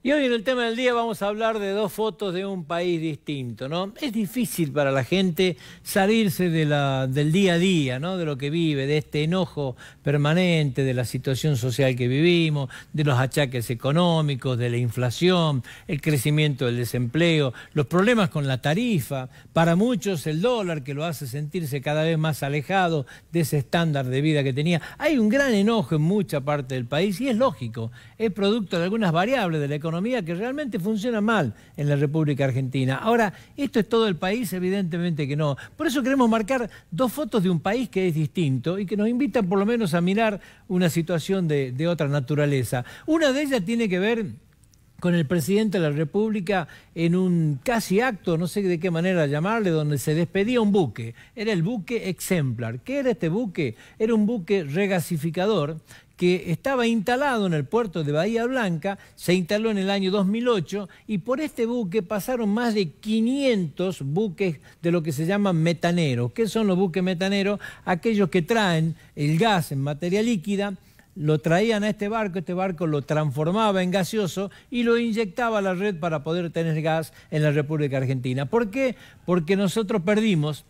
Y hoy en el tema del día vamos a hablar de dos fotos de un país distinto, ¿no? Es difícil para la gente salirse del día a día, ¿no? De lo que vive, de este enojo permanente, de la situación social que vivimos, de los achaques económicos, de la inflación, el crecimiento del desempleo, los problemas con la tarifa, para muchos el dólar que lo hace sentirse cada vez más alejado de ese estándar de vida que tenía. Hay un gran enojo en mucha parte del país y es lógico, es producto de algunas variables de la economía que realmente funciona mal en la República Argentina. Ahora, esto es todo el país, evidentemente que no. Por eso queremos marcar dos fotos de un país que es distinto y que nos invitan por lo menos a mirar una situación de, de otra naturaleza. Una de ellas tiene que ver con el presidente de la República en un casi acto, no sé de qué manera llamarle, donde se despedía un buque. Era el buque exemplar. ¿Qué era este buque? Era un buque regasificador que estaba instalado en el puerto de Bahía Blanca, se instaló en el año 2008 y por este buque pasaron más de 500 buques de lo que se llaman metaneros. ¿Qué son los buques metaneros? Aquellos que traen el gas en materia líquida lo traían a este barco, este barco lo transformaba en gaseoso y lo inyectaba a la red para poder tener gas en la República Argentina. ¿Por qué? Porque nosotros perdimos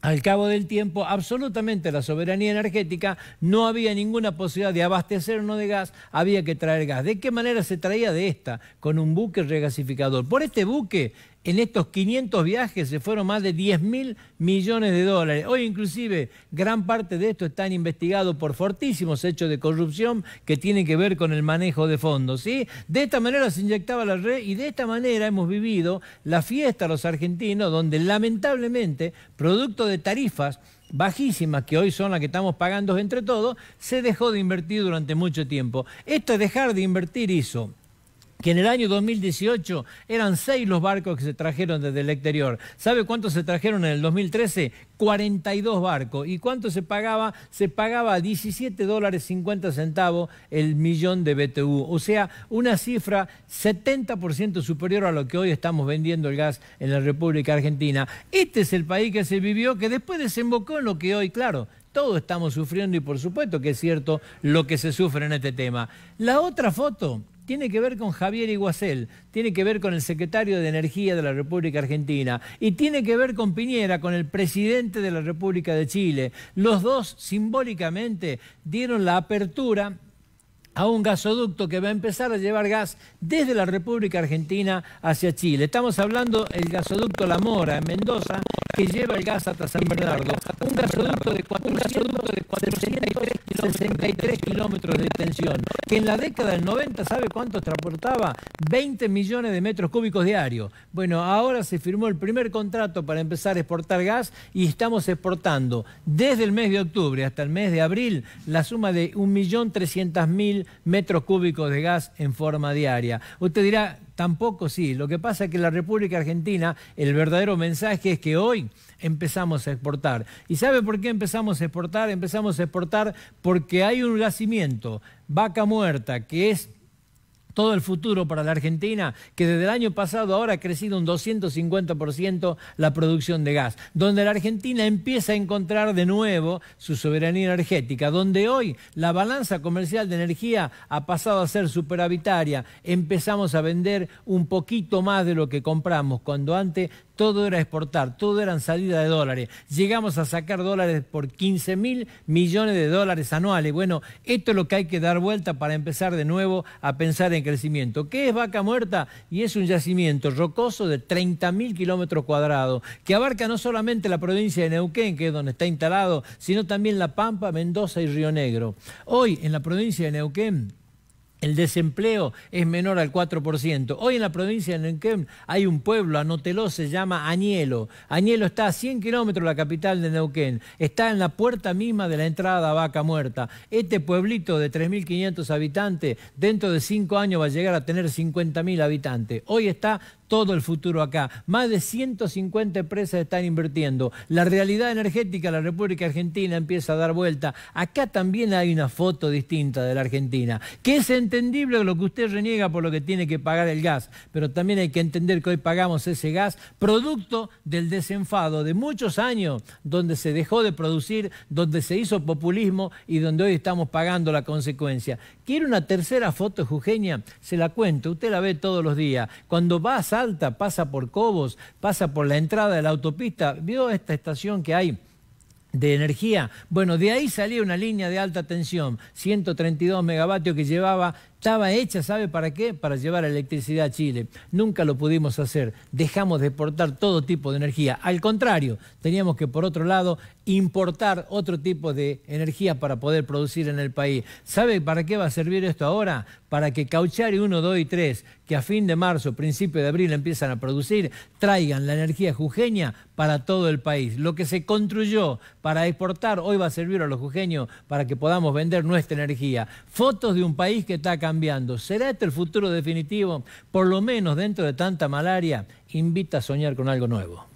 al cabo del tiempo, absolutamente la soberanía energética, no había ninguna posibilidad de abastecernos de gas, había que traer gas. ¿De qué manera se traía de esta? Con un buque regasificador. Por este buque en estos 500 viajes se fueron más de 10 mil millones de dólares. Hoy inclusive gran parte de esto está investigado por fortísimos hechos de corrupción que tienen que ver con el manejo de fondos. ¿sí? De esta manera se inyectaba la red y de esta manera hemos vivido la fiesta a los argentinos donde lamentablemente, producto de tarifas bajísimas que hoy son las que estamos pagando entre todos, se dejó de invertir durante mucho tiempo. Esto dejar de invertir hizo que en el año 2018 eran seis los barcos que se trajeron desde el exterior. ¿Sabe cuántos se trajeron en el 2013? 42 barcos. ¿Y cuánto se pagaba? Se pagaba 17 dólares 50 centavos el millón de BTU. O sea, una cifra 70% superior a lo que hoy estamos vendiendo el gas en la República Argentina. Este es el país que se vivió, que después desembocó en lo que hoy, claro, todos estamos sufriendo y por supuesto que es cierto lo que se sufre en este tema. La otra foto tiene que ver con Javier Iguacel, tiene que ver con el secretario de Energía de la República Argentina y tiene que ver con Piñera, con el presidente de la República de Chile. Los dos simbólicamente dieron la apertura a un gasoducto que va a empezar a llevar gas desde la República Argentina hacia Chile. Estamos hablando del gasoducto La Mora en Mendoza que lleva el gas hasta San Bernardo. Un gasoducto de 400, 63 kilómetros de tensión, que en la década del 90, ¿sabe cuánto transportaba? 20 millones de metros cúbicos diarios. Bueno, ahora se firmó el primer contrato para empezar a exportar gas y estamos exportando desde el mes de octubre hasta el mes de abril la suma de 1.300.000 metros cúbicos de gas en forma diaria. Usted dirá, Tampoco sí. Lo que pasa es que en la República Argentina el verdadero mensaje es que hoy empezamos a exportar. ¿Y sabe por qué empezamos a exportar? Empezamos a exportar porque hay un nacimiento, vaca muerta, que es todo el futuro para la Argentina, que desde el año pasado ahora ha crecido un 250% la producción de gas, donde la Argentina empieza a encontrar de nuevo su soberanía energética, donde hoy la balanza comercial de energía ha pasado a ser superavitaria, empezamos a vender un poquito más de lo que compramos, cuando antes todo era exportar, todo eran salida de dólares. Llegamos a sacar dólares por 15 mil millones de dólares anuales. Bueno, esto es lo que hay que dar vuelta para empezar de nuevo a pensar en crecimiento. ¿Qué es Vaca Muerta? Y es un yacimiento rocoso de 30 mil kilómetros cuadrados, que abarca no solamente la provincia de Neuquén, que es donde está instalado, sino también La Pampa, Mendoza y Río Negro. Hoy en la provincia de Neuquén, el desempleo es menor al 4%. Hoy en la provincia de Neuquén hay un pueblo, Anoteló se llama Añelo. Añelo está a 100 kilómetros de la capital de Neuquén. Está en la puerta misma de la entrada a Vaca Muerta. Este pueblito de 3.500 habitantes, dentro de 5 años va a llegar a tener 50.000 habitantes. Hoy está todo el futuro acá. Más de 150 empresas están invirtiendo. La realidad energética de la República Argentina empieza a dar vuelta. Acá también hay una foto distinta de la Argentina, que es entendible lo que usted reniega por lo que tiene que pagar el gas, pero también hay que entender que hoy pagamos ese gas producto del desenfado de muchos años, donde se dejó de producir, donde se hizo populismo y donde hoy estamos pagando la consecuencia. Quiero una tercera foto, Eugenia, se la cuento, usted la ve todos los días. Cuando vas alta pasa por Cobos, pasa por la entrada de la autopista. ¿Vio esta estación que hay? de energía. Bueno, de ahí salía una línea de alta tensión, 132 megavatios que llevaba estaba hecha, ¿sabe para qué? Para llevar electricidad a Chile. Nunca lo pudimos hacer. Dejamos de exportar todo tipo de energía. Al contrario, teníamos que, por otro lado, importar otro tipo de energía para poder producir en el país. ¿Sabe para qué va a servir esto ahora? Para que Cauchari 1, 2 y 3, que a fin de marzo, principio de abril empiezan a producir, traigan la energía jujeña para todo el país. Lo que se construyó para exportar hoy va a servir a los jujeños para que podamos vender nuestra energía. Fotos de un país que está cambiando cambiando. ¿Será este el futuro definitivo? Por lo menos dentro de tanta malaria, invita a soñar con algo nuevo.